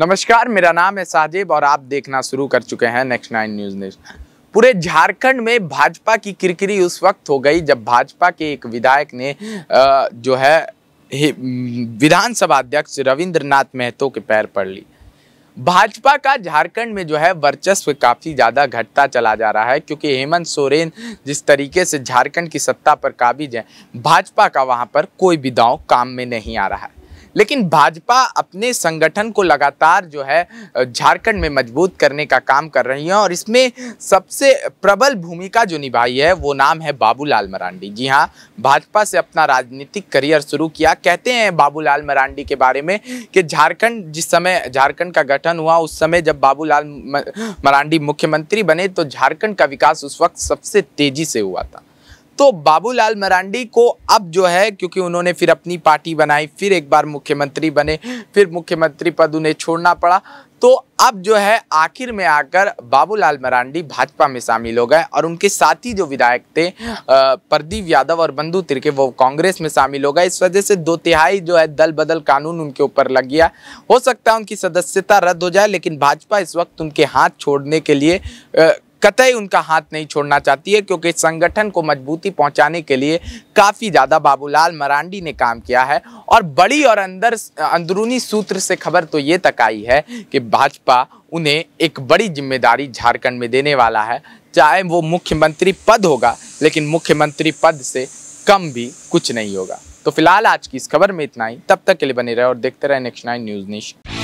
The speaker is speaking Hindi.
नमस्कार मेरा नाम है साजिब और आप देखना शुरू कर चुके हैं नेक्स्ट नाइन न्यूज ने पूरे झारखंड में भाजपा की किरकिरी उस वक्त हो गई जब भाजपा के एक विधायक ने जो है विधानसभा अध्यक्ष रविंद्रनाथ महतो के पैर पड़ ली भाजपा का झारखंड में जो है वर्चस्व काफ़ी ज़्यादा घटता चला जा रहा है क्योंकि हेमंत सोरेन जिस तरीके से झारखंड की सत्ता पर काबिज है भाजपा का वहाँ पर कोई भी दाव काम में नहीं आ रहा है लेकिन भाजपा अपने संगठन को लगातार जो है झारखंड में मजबूत करने का काम कर रही है और इसमें सबसे प्रबल भूमिका जो निभाई है वो नाम है बाबूलाल मरांडी जी हाँ भाजपा से अपना राजनीतिक करियर शुरू किया कहते हैं बाबूलाल मरांडी के बारे में कि झारखंड जिस समय झारखंड का गठन हुआ उस समय जब बाबूलाल मरांडी मुख्यमंत्री बने तो झारखंड का विकास उस वक्त सबसे तेजी से हुआ था तो बाबूलाल मरांडी को अब जो है क्योंकि उन्होंने फिर अपनी पार्टी बनाई फिर एक बार मुख्यमंत्री बने फिर मुख्यमंत्री पद उन्हें छोड़ना पड़ा तो अब जो है आखिर में आकर बाबूलाल मरांडी भाजपा में शामिल हो गए और उनके साथी जो विधायक थे प्रदीप यादव और बंधु तिरके वो कांग्रेस में शामिल हो गए इस वजह से दो तिहाई जो है दल बदल कानून उनके ऊपर लग गया हो सकता है उनकी सदस्यता रद्द हो जाए लेकिन भाजपा इस वक्त उनके हाथ छोड़ने के लिए कतई उनका हाथ नहीं छोड़ना चाहती है क्योंकि संगठन को मजबूती पहुंचाने के लिए काफ़ी ज़्यादा बाबूलाल मरांडी ने काम किया है और बड़ी और अंदर अंदरूनी सूत्र से खबर तो ये तक आई है कि भाजपा उन्हें एक बड़ी जिम्मेदारी झारखंड में देने वाला है चाहे वो मुख्यमंत्री पद होगा लेकिन मुख्यमंत्री पद से कम भी कुछ नहीं होगा तो फिलहाल आज की इस खबर में इतना ही तब तक के लिए बने रहे और देखते रहे नेक्स्ट नाइन न्यूज़ नेशन